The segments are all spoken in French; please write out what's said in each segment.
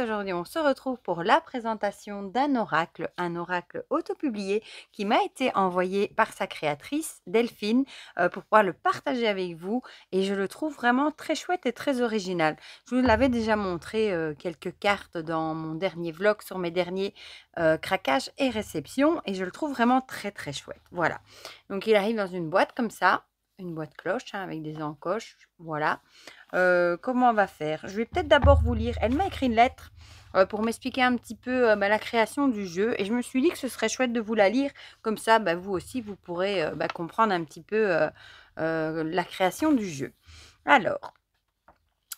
aujourd'hui on se retrouve pour la présentation d'un oracle, un oracle autopublié qui m'a été envoyé par sa créatrice Delphine euh, pour pouvoir le partager avec vous et je le trouve vraiment très chouette et très original. Je vous l'avais déjà montré euh, quelques cartes dans mon dernier vlog sur mes derniers euh, craquages et réceptions et je le trouve vraiment très très chouette. Voilà, donc il arrive dans une boîte comme ça, une boîte cloche hein, avec des encoches, voilà. Euh, comment on va faire Je vais peut-être d'abord vous lire. Elle m'a écrit une lettre euh, pour m'expliquer un petit peu euh, bah, la création du jeu. Et je me suis dit que ce serait chouette de vous la lire. Comme ça, bah, vous aussi, vous pourrez bah, comprendre un petit peu la création du jeu. Alors,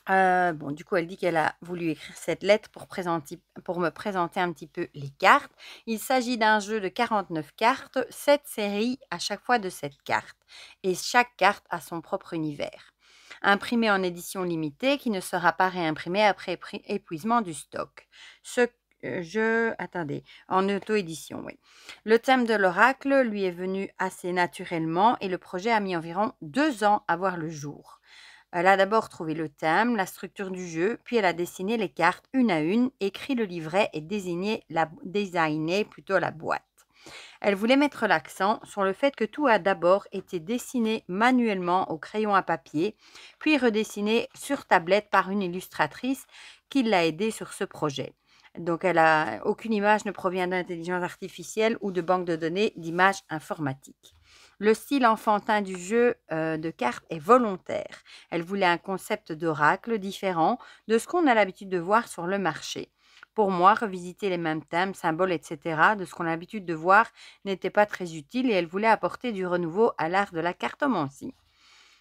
bon, du coup, elle dit qu'elle a voulu écrire cette lettre pour, présenter, pour me présenter un petit peu les cartes. Il s'agit d'un jeu de 49 cartes, 7 séries à chaque fois de 7 cartes. Et chaque carte a son propre univers imprimé en édition limitée qui ne sera pas réimprimé après épuisement du stock. Ce je attendez en auto-édition, oui. Le thème de l'oracle lui est venu assez naturellement et le projet a mis environ deux ans à voir le jour. Elle a d'abord trouvé le thème, la structure du jeu, puis elle a dessiné les cartes une à une, écrit le livret et désigné la, designé plutôt la boîte. Elle voulait mettre l'accent sur le fait que tout a d'abord été dessiné manuellement au crayon à papier, puis redessiné sur tablette par une illustratrice qui l'a aidée sur ce projet. Donc, aucune image ne provient d'intelligence artificielle ou de banque de données d'images informatiques. Le style enfantin du jeu euh, de cartes est volontaire. Elle voulait un concept d'oracle différent de ce qu'on a l'habitude de voir sur le marché. Pour moi, revisiter les mêmes thèmes, symboles, etc., de ce qu'on a l'habitude de voir, n'était pas très utile et elle voulait apporter du renouveau à l'art de la cartomancie.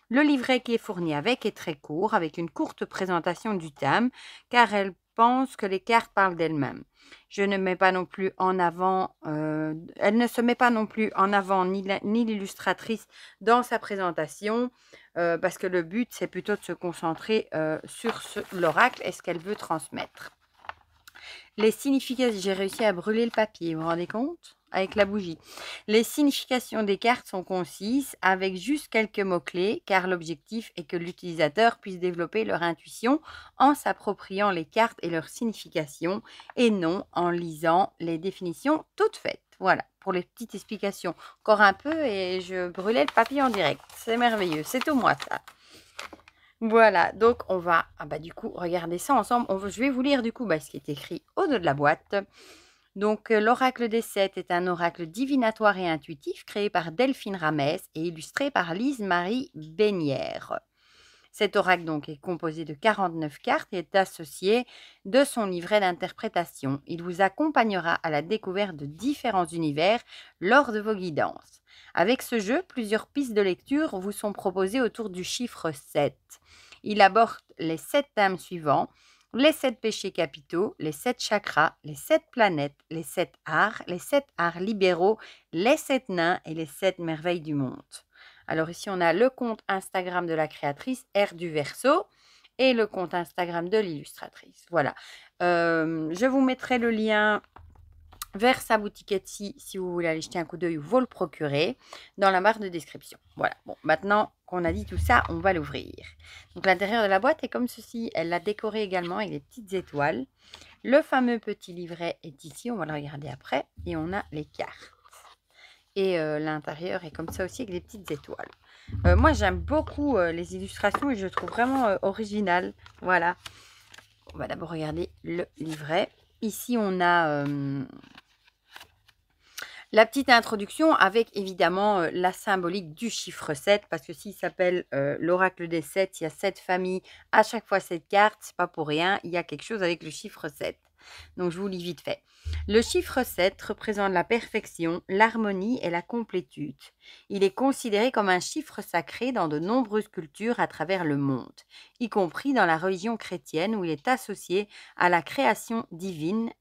Le livret qui est fourni avec est très court, avec une courte présentation du thème, car elle pense que les cartes parlent d'elles-mêmes. Je ne mets pas non plus en avant, euh, elle ne se met pas non plus en avant ni l'illustratrice dans sa présentation, euh, parce que le but c'est plutôt de se concentrer euh, sur l'oracle et ce qu'elle veut transmettre. Les significations, j'ai réussi à brûler le papier, vous vous rendez compte Avec la bougie. Les significations des cartes sont concises avec juste quelques mots-clés car l'objectif est que l'utilisateur puisse développer leur intuition en s'appropriant les cartes et leurs significations et non en lisant les définitions toutes faites. Voilà, pour les petites explications. Encore un peu et je brûlais le papier en direct. C'est merveilleux, c'est au moi ça. Voilà, donc on va ah bah, du coup regarder ça ensemble. je vais vous lire du coup bah, ce qui est écrit au dos de la boîte. Donc euh, l'oracle des sept est un oracle divinatoire et intuitif créé par Delphine Ramès et illustré par Lise-Marie Beignière. » Cet oracle donc est composé de 49 cartes et est associé de son livret d'interprétation. Il vous accompagnera à la découverte de différents univers lors de vos guidances. Avec ce jeu, plusieurs pistes de lecture vous sont proposées autour du chiffre 7. Il aborde les sept thèmes suivants les sept péchés capitaux, les sept chakras, les sept planètes, les sept arts, les sept arts libéraux, les sept nains et les sept merveilles du monde. Alors ici, on a le compte Instagram de la créatrice, R du Verso, et le compte Instagram de l'illustratrice. Voilà. Euh, je vous mettrai le lien vers sa boutique Etsy si vous voulez aller jeter un coup d'œil ou vous le procurer dans la barre de description. Voilà, bon, maintenant qu'on a dit tout ça, on va l'ouvrir. Donc l'intérieur de la boîte est comme ceci, elle l'a décoré également avec des petites étoiles. Le fameux petit livret est ici, on va le regarder après, et on a les cartes et l'intérieur est comme ça aussi avec des petites étoiles. moi j'aime beaucoup les illustrations et je trouve vraiment original. Voilà. On va d'abord regarder le livret. Ici on a la petite introduction avec évidemment la symbolique du chiffre 7 parce que s'il s'appelle l'oracle des 7, il y a 7 familles, à chaque fois 7 cartes, c'est pas pour rien, il y a quelque chose avec le chiffre 7. Donc je vous lis vite fait. Le chiffre 7 représente la perfection, l'harmonie et la complétude. Il est considéré comme un chiffre sacré dans de nombreuses cultures à travers le monde, y compris dans la religion chrétienne où il est associé à la création divine.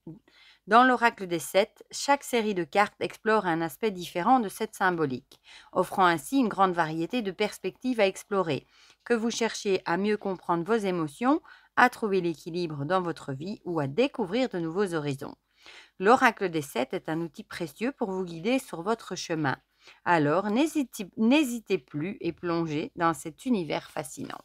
Dans l'oracle des sept, chaque série de cartes explore un aspect différent de cette symbolique, offrant ainsi une grande variété de perspectives à explorer, que vous cherchiez à mieux comprendre vos émotions, trouver l'équilibre dans votre vie ou à découvrir de nouveaux horizons. L'oracle des sept est un outil précieux pour vous guider sur votre chemin. Alors n'hésitez plus et plongez dans cet univers fascinant.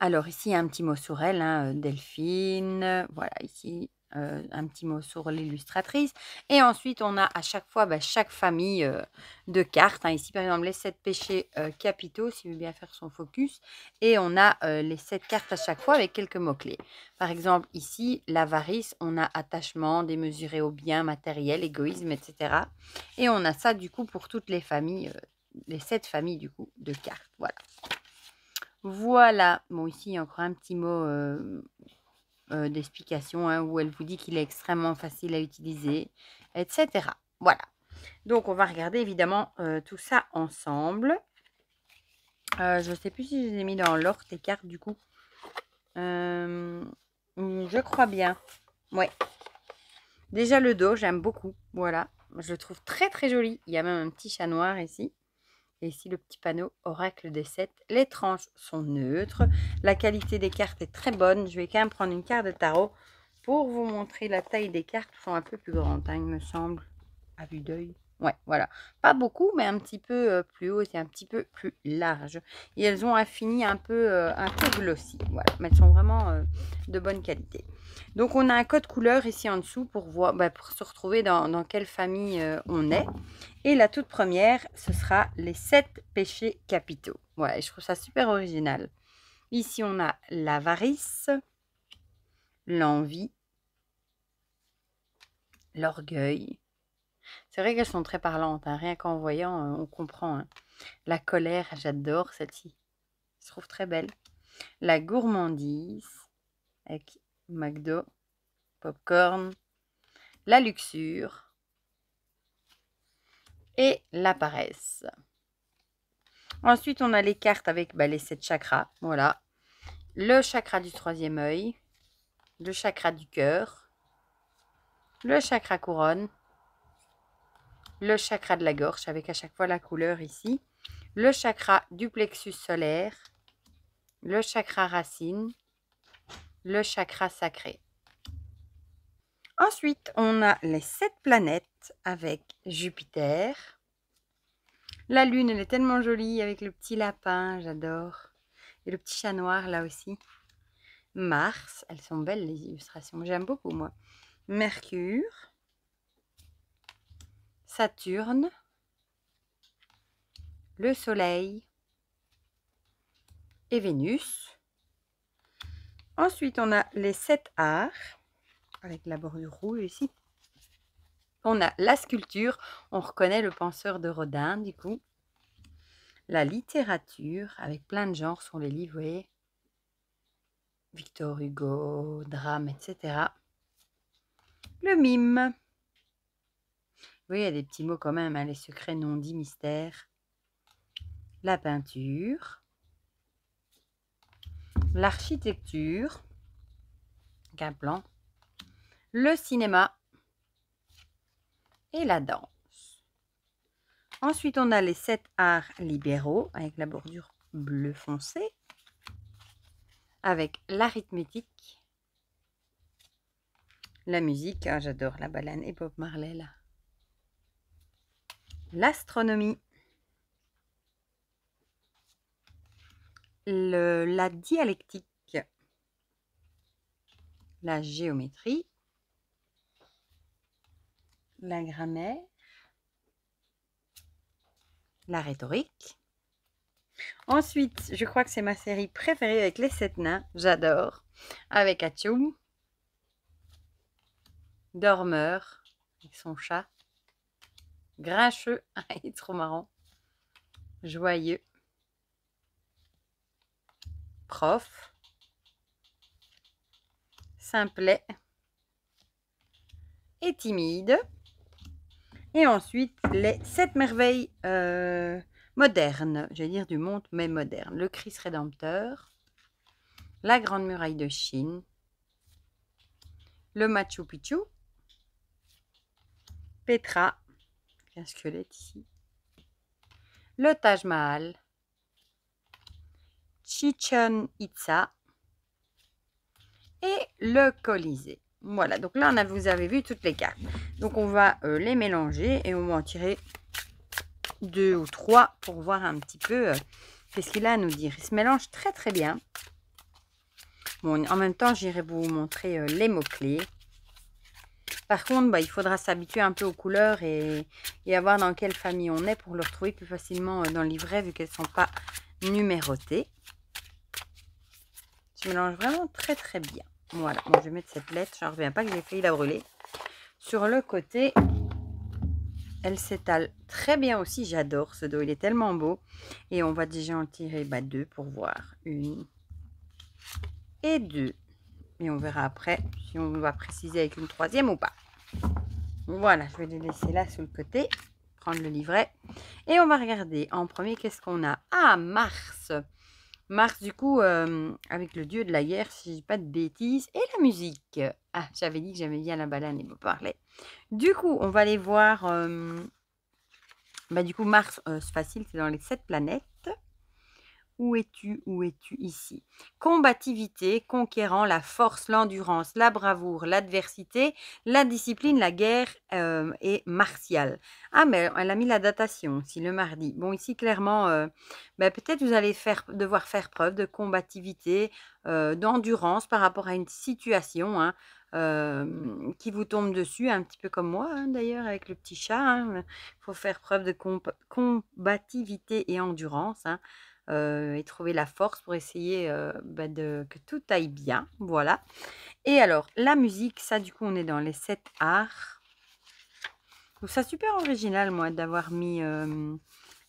Alors ici, un petit mot sur elle, hein, euh, Delphine. Voilà, ici, euh, un petit mot sur l'illustratrice. Et ensuite, on a à chaque fois bah, chaque famille euh, de cartes. Hein. Ici, par exemple, les sept péchés euh, capitaux, s'il veut bien faire son focus. Et on a les sept cartes à chaque fois avec quelques mots-clés. Par exemple, ici, l'avarice, on a attachement, démesuré au bien matériel, égoïsme, etc. Et on a ça, du coup, pour toutes les familles, les sept familles, du coup, de cartes. Voilà. Voilà. Bon, ici, encore un petit mot euh, d'explication hein, où elle vous dit qu'il est extrêmement facile à utiliser, etc. Voilà. Donc, on va regarder évidemment euh, tout ça ensemble. Euh, je ne sais plus si je les ai mis dans l'ordre, des cartes, du coup. Hmm, je crois bien. Ouais. Déjà, le dos, j'aime beaucoup. Voilà. Je le trouve très, très joli. Il y a même un petit chat noir ici. Et ici, le petit panneau Oracle des 7. Les tranches sont neutres. La qualité des cartes est très bonne. Je vais quand même prendre une carte de tarot pour vous montrer la taille des cartes. Elles sont un peu plus grandes, hein, il me semble, à vue d'œil. Ouais, voilà. Pas beaucoup, mais un petit peu plus haut, et un petit peu plus large. Et elles ont un fini un peu, un peu glossy. Voilà, mais elles sont vraiment de bonne qualité. Donc, on a un code couleur ici en dessous pour, voir, bah, pour se retrouver dans, quelle famille on est. Et la toute première, ce sera les sept péchés capitaux. Ouais, je trouve ça super original. Ici, on a l'avarice, l'envie, l'orgueil, c'est vrai qu'elles sont très parlantes, hein, rien qu'en voyant, on comprend. Hein. La colère, j'adore celle-ci. Je trouve très belle. La gourmandise, avec McDo, popcorn. La luxure. Et la paresse. Ensuite, on a les cartes avec bah, les sept chakras. Voilà. Le chakra du troisième œil. Le chakra du cœur. Le chakra couronne le chakra de la gorge avec à chaque fois la couleur ici, le chakra du plexus solaire, le chakra racine, le chakra sacré. Ensuite, on a les sept planètes avec Jupiter. La lune, elle est tellement jolie avec le petit lapin, j'adore. Et le petit chat noir là aussi. Mars, elles sont belles les illustrations, j'aime beaucoup moi. Mercure, Saturne, le Soleil et Vénus. Ensuite, on a les sept arts, avec la bordure rouge ici. On a la sculpture, on reconnaît le penseur de Rodin du coup. La littérature, avec plein de genres sur les livres, Victor Hugo, drame, etc. Le mime. Oui, il y a des petits mots quand même, hein, les secrets non dits, mystères. La peinture. L'architecture. Qu'un plan. Le cinéma. Et la danse. Ensuite, on a les sept arts libéraux avec la bordure bleu foncé. Avec l'arithmétique. La musique, hein, j'adore la balane et Bob Marley là l'astronomie, la dialectique, la géométrie, la grammaire, la rhétorique. Ensuite, je crois que c'est ma série préférée avec les sept nains, j'adore, avec Atchoum, Dormeur, avec son chat, Grincheux. Ah, trop marrant. Joyeux. Prof. Simplet. Et timide. Et ensuite, les sept merveilles modernes. Euh, modernes. J'allais dire du monde, mais moderne. Le Christ rédempteur. La Grande Muraille de Chine. Le Machu Picchu. Petra squelette ici. Le Taj Mahal. Chichen Itza. Et le Colisée. Voilà, donc là, on a, vous avez vu toutes les cartes. Donc, on va euh, les mélanger et on va en tirer deux ou trois pour voir un petit peu euh, ce qu'il a à nous dire. Il se mélange très, très bien. Bon, en même temps, j'irai vous montrer euh, les mots-clés. Par contre, bah, il faudra s'habituer un peu aux couleurs et, et, dans quelle famille on est pour le retrouver plus facilement euh, dans le livret vu qu'elles ne sont pas numérotées. Je mélange vraiment très très bien. Voilà, je vais mettre cette lettre, je ne reviens pas que j'ai failli la brûler. Sur le côté, elle s'étale très bien aussi, j'adore ce dos, il est tellement beau. Et on va déjà en tirer bah, deux pour voir. Une et deux. Mais on verra après si on va préciser avec une troisième ou pas. Voilà, je vais les laisser là sur le côté, prendre le livret. Et on va regarder en premier qu'est-ce qu'on a. Ah, Mars Mars, du coup, euh, avec le dieu de la guerre, si je dis pas de bêtises, et la musique. Ah, j'avais dit que j'aimais bien la balade et vous parler. Du coup, on va aller voir... Euh, bah, du coup, Mars, euh, c'est facile, c'est dans les sept planètes. Où es-tu Où es-tu ici Combativité, conquérant la force, l'endurance, la bravoure, l'adversité, la discipline, la guerre euh, et martiale. Ah, mais elle a mis la datation, aussi, le mardi. Bon, ici, clairement, euh, ben, peut-être vous allez devoir faire preuve de combativité, euh, d'endurance par rapport à une situation. Hein, qui vous tombe dessus, un petit peu comme moi hein, d'ailleurs avec le petit chat. Il hein. faut faire preuve de combativité et endurance. Hein. Euh, et trouver la force pour essayer euh, bah, de, que tout aille bien. Voilà. Et alors, la musique, ça du coup, on est dans les sept arts. Je ça super original, moi, d'avoir mis euh,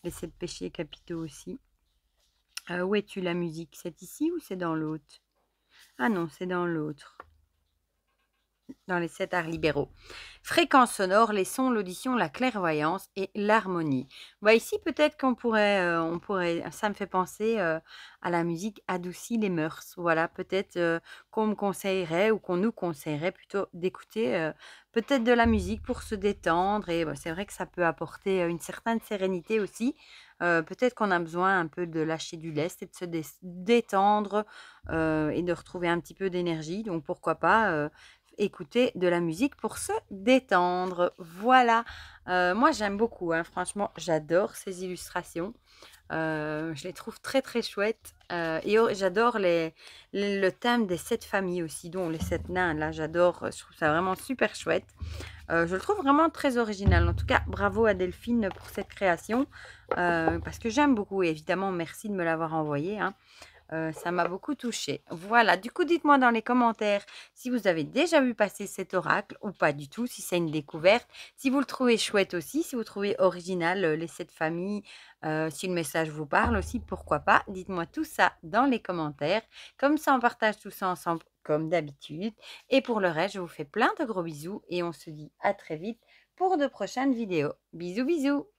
les sept péchés capitaux aussi. où es-tu la musique C'est ici ou c'est dans l'autre Ah non, c'est dans l'autre dans les sept arts libéraux. Fréquence sonore, les sons, l'audition, la clairvoyance et l'harmonie. Bah ici, peut-être qu'on pourrait, euh, on pourrait, ça me fait penser euh, à la musique adoucie, les mœurs. Voilà, peut-être euh, qu'on me conseillerait ou qu'on nous conseillerait plutôt d'écouter peut-être de la musique pour se détendre. Et bah, c'est vrai que ça peut apporter une certaine sérénité aussi. peut-être qu'on a besoin un peu de lâcher du lest et de se détendre et de retrouver un petit peu d'énergie. Donc pourquoi pas écouter de la musique pour se détendre. Voilà, euh, moi j'aime beaucoup, hein. franchement j'adore ces illustrations. Euh, je les trouve très très chouettes euh, et j'adore les, le thème des sept familles aussi, dont les sept nains. Là, j'adore, je trouve ça vraiment super chouette. je le trouve vraiment très original. En tout cas, bravo à Delphine pour cette création parce que j'aime beaucoup. Et évidemment, merci de me l'avoir envoyé. Hein. Euh, ça m'a beaucoup touché. Voilà, du coup, dites-moi dans les commentaires si vous avez déjà vu passer cet oracle ou pas du tout, si c'est une découverte, si vous le trouvez chouette aussi, si vous trouvez original euh, les sept familles, euh, si le message vous parle aussi, pourquoi pas. Dites-moi tout ça dans les commentaires. Comme ça, on partage tout ça ensemble comme d'habitude. Et pour le reste, je vous fais plein de gros bisous et on se dit à très vite pour de prochaines vidéos. Bisous, bisous